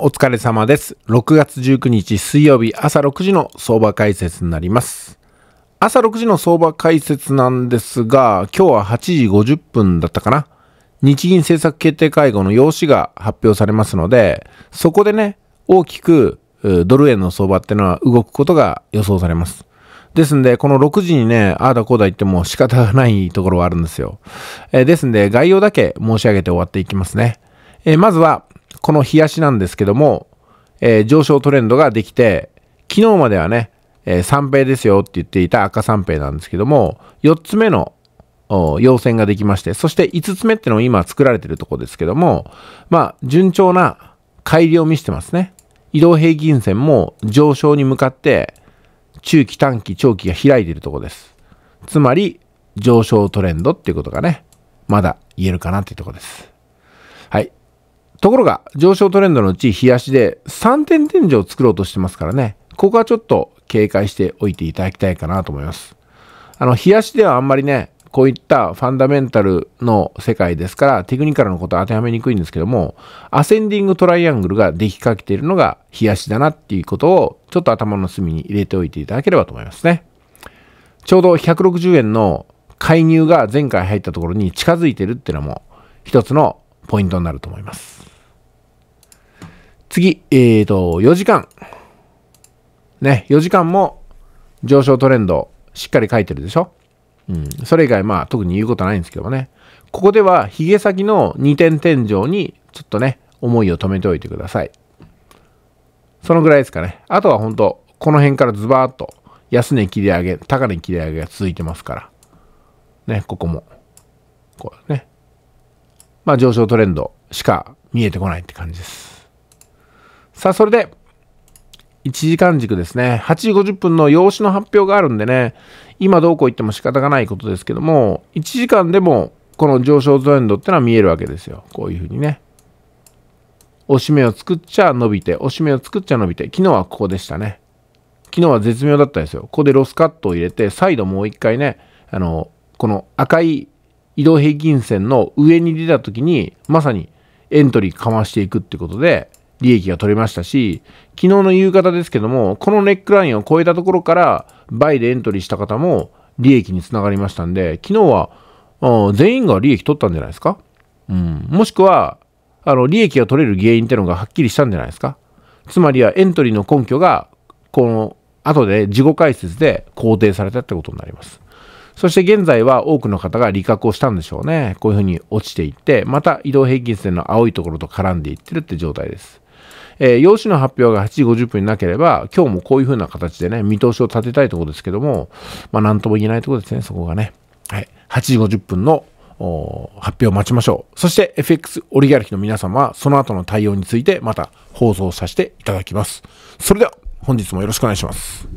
お疲れ様です。6月19日水曜日朝6時の相場解説になります。朝6時の相場解説なんですが、今日は8時50分だったかな。日銀政策決定会合の用紙が発表されますので、そこでね、大きくドル円の相場ってのは動くことが予想されます。ですんで、この6時にね、ああだこうだ言っても仕方がないところはあるんですよ。えー、ですんで、概要だけ申し上げて終わっていきますね。えー、まずは、この冷やしなんですけども、えー、上昇トレンドができて、昨日まではね、えー、三平ですよって言っていた赤三平なんですけども、4つ目の陽線ができまして、そして5つ目ってのも今作られてるとこですけども、まあ、順調な改良を見せてますね。移動平均線も上昇に向かって、中期短期長期が開いているとこです。つまり、上昇トレンドっていうことがね、まだ言えるかなっていうとこです。はい。ところが、上昇トレンドのうち、冷やしで3点天井を作ろうとしてますからね、ここはちょっと警戒しておいていただきたいかなと思います。あの、冷やしではあんまりね、こういったファンダメンタルの世界ですから、テクニカルのことは当てはめにくいんですけども、アセンディングトライアングルができかけているのが、冷やしだなっていうことを、ちょっと頭の隅に入れておいていただければと思いますね。ちょうど160円の介入が前回入ったところに近づいてるっていうのも、一つのポイントになると思います。次、えっ、ー、と、4時間。ね、4時間も上昇トレンドしっかり書いてるでしょうん。それ以外、まあ特に言うことないんですけどもね。ここでは、ヒゲ先の2点天井に、ちょっとね、思いを止めておいてください。そのぐらいですかね。あとは本当この辺からズバーッと、安値切り上げ、高値切り上げが続いてますから。ね、ここも。こうね。まあ、上昇トレンドしか見えてこないって感じです。さあ、それで、1時間軸ですね。8時50分の用紙の発表があるんでね、今どうこう言っても仕方がないことですけども、1時間でもこの上昇トレンドってのは見えるわけですよ。こういうふうにね。押し目を作っちゃ伸びて、押し目を作っちゃ伸びて、昨日はここでしたね。昨日は絶妙だったんですよ。ここでロスカットを入れて、再度もう一回ね、あの、この赤い移動平均線の上に出た時に、まさにエントリーかましていくってことで、利益が取れましたし、昨日の夕方ですけども、このネックラインを超えたところから、倍でエントリーした方も利益につながりましたんで、昨日は、全員が利益取ったんじゃないですかうん。もしくは、あの、利益が取れる原因ってのがはっきりしたんじゃないですかつまりはエントリーの根拠が、この後で自己解説で肯定されたってことになります。そして現在は多くの方が利確をしたんでしょうね。こういうふうに落ちていって、また移動平均線の青いところと絡んでいってるって状態です。えー、用紙の発表が8時50分になければ、今日もこういうふうな形でね、見通しを立てたいところですけども、まあなんとも言えないところですね、そこがね。はい。8時50分の発表を待ちましょう。そして FX オリガルヒの皆様は、その後の対応についてまた放送させていただきます。それでは、本日もよろしくお願いします。